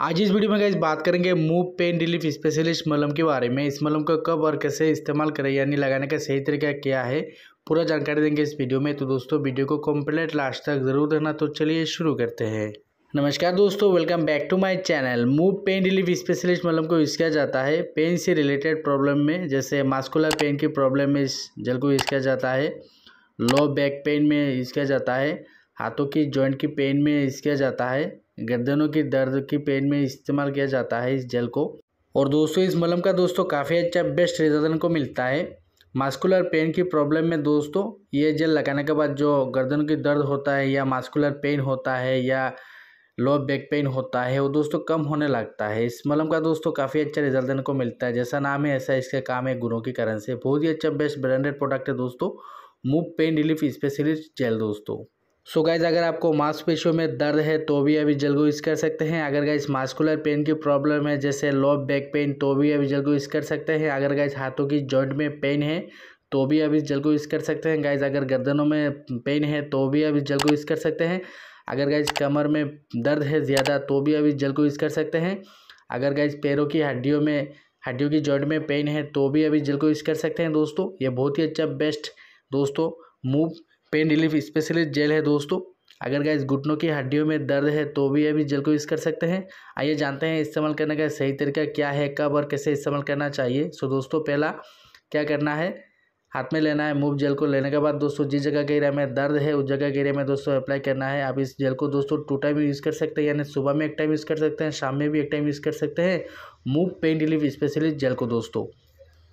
आज इस वीडियो में गैस बात करेंगे मूव पेन रिलीफ स्पेशलिस्ट मलम के बारे में इस मलम को कब और कैसे इस्तेमाल करें यानी लगाने का सही तरीका क्या है पूरा जानकारी देंगे इस वीडियो में तो दोस्तों वीडियो को कम्प्लीट लास्ट तक जरूर रहना तो चलिए शुरू करते हैं नमस्कार दोस्तों welcome back to my channel Moov pain relief specialist मलम को यूज़ किया जाता है पेन से रिलेटेड प्रॉब्लम में जैसे मास्कुलर पेन की प्रॉब्लम में इस जल को यूज़ किया जाता है लो बैक पेन में यूज़ किया जाता है हाथों की जॉइंट की पेन में यूज़ किया जाता है गर्दनों के दर्द की पेन में इस्तेमाल किया जाता है इस जेल को और दोस्तों इस मलम का दोस्तों काफ़ी अच्छा बेस्ट रिजल्ट को मिलता है मास्कुलर पेन की प्रॉब्लम में दोस्तों ये जेल लगाने के बाद जो गर्दन की दर्द होता है या मास्कुलर पेन होता है या लो बैक पेन होता है वो दोस्तों कम होने लगता है इस मलम का दोस्तों काफ़ी अच्छा रिजल्ट देने को मिलता है जैसा नाम है ऐसा इसका काम है गुरु की कारण से बहुत ही अच्छा बेस्ट ब्रांडेड प्रोडक्ट है दोस्तों Moov pain relief specialist gel दोस्तों सो so गाइज अगर आपको मांसपेशियों में दर्द है तो भी अभी जल्द यूज़ कर सकते हैं अगर गाइज मास्कुलर पेन की प्रॉब्लम है जैसे लो बैक पेन तो भी अभी जल्द यूज़ कर सकते हैं अगर गाइज हाथों की जॉइंट में पेन है तो भी अभी जल्द यूज़ कर सकते हैं गाइज अगर गर्दनों में पेन है तो भी अभी जल्द यूज़ कर सकते हैं अगर गाइज कमर में दर्द है ज़्यादा तो भी अभी जल्द यूज़ कर सकते हैं अगर गाइज पैरों की हड्डियों में हड्डियों की जॉइंट में पेन है तो भी अभी जल्द यूज़ कर सकते हैं दोस्तों ये बहुत ही अच्छा बेस्ट दोस्तों Moov pain relief specialist gel है दोस्तों अगर गैस घुटनों की हड्डियों में दर्द है तो भी अभी जेल को यूज़ कर सकते हैं आइए जानते हैं इस्तेमाल करने का सही तरीका क्या है कब और कैसे इस्तेमाल करना चाहिए सो दोस्तों पहला क्या करना है हाथ में लेना है मूव जेल को लेने के बाद दोस्तों जिस जगह के एरिया में दर्द है उस जगह के एरिया में दोस्तों अप्लाई करना है आप इस जेल को दोस्तों टू टाइम यूज़ कर सकते हैं यानी सुबह में एक टाइम यूज़ कर सकते हैं शाम में भी एक टाइम यूज़ कर सकते हैं Moov pain relief specialist gel को दोस्तों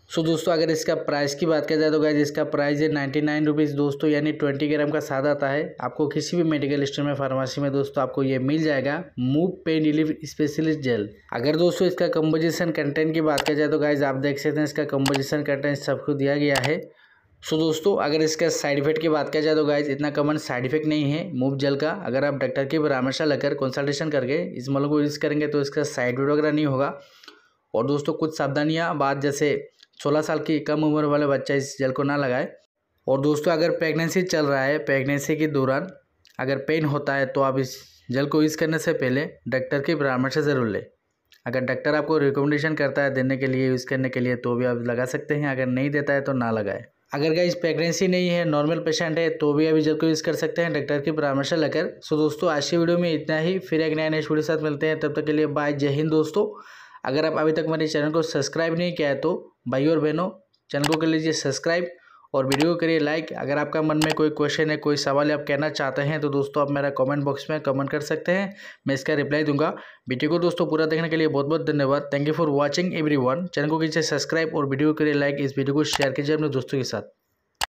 सो so, दोस्तों अगर इसका प्राइस की बात किया जाए तो गाइज़ इसका प्राइस है नाइन्टी नाइन रुपीज़ दोस्तों यानी ट्वेंटी ग्राम का साथ आता है आपको किसी भी मेडिकल स्टोर में फार्मेसी में दोस्तों आपको ये मिल जाएगा Moov pain relief specialist gel अगर दोस्तों इसका कंपोजिशन कंटेंट की बात किया जाए तो गाइज आप देख सकते हैं इसका कंपोजिशन कंटेंट सबको दिया गया है सो so, दोस्तों अगर इसका साइड इफेक्ट की बात किया जाए तो गाइज इतना कमन साइड इफेक्ट नहीं है मूव जल का अगर आप डॉक्टर की परामर्शा लेकर कंसल्टेशन करके इस मल को यूज़ करेंगे तो इसका साइड इफेक्ट वगैरह नहीं होगा और दोस्तों कुछ सावधानियाँ बात जैसे सोलह साल की कम उम्र वाले बच्चा इस जेल को ना लगाए और दोस्तों अगर प्रेगनेंसी चल रहा है प्रेगनेंसी के दौरान अगर पेन होता है तो आप इस जेल को यूज़ करने से पहले डॉक्टर की परामर्श ज़रूर लें अगर डॉक्टर आपको रिकमेंडेशन करता है देने के लिए यूज़ करने के लिए तो भी आप लगा सकते हैं अगर नहीं देता है तो ना लगाए अगर गाइस प्रेगनेंसी नहीं है नॉर्मल पेशेंट है तो भी अभी जल को यूज़ कर सकते हैं डॉक्टर की परामर्श लेकर सो दोस्तों आज की वीडियो में इतना ही फिर एक नया नेक्स्ट वीडियो साथ मिलते हैं तब तक के लिए बाय जय हिंद दोस्तों अगर आप अभी तक मेरे चैनल को सब्सक्राइब नहीं किया है तो भाई और बहनों चैनल को कर लीजिए सब्सक्राइब और वीडियो को करिए लाइक अगर आपका मन में कोई क्वेश्चन है कोई सवाल आप कहना चाहते हैं तो दोस्तों आप मेरा कमेंट बॉक्स में कमेंट कर सकते हैं मैं इसका रिप्लाई दूंगा वीडियो को दोस्तों पूरा देखने के लिए बहुत बहुत धन्यवाद thank you for watching every channel को कीजिए सब्सक्राइब और वीडियो को करिए लाइक इस वीडियो को शेयर कीजिए अपने दोस्तों के साथ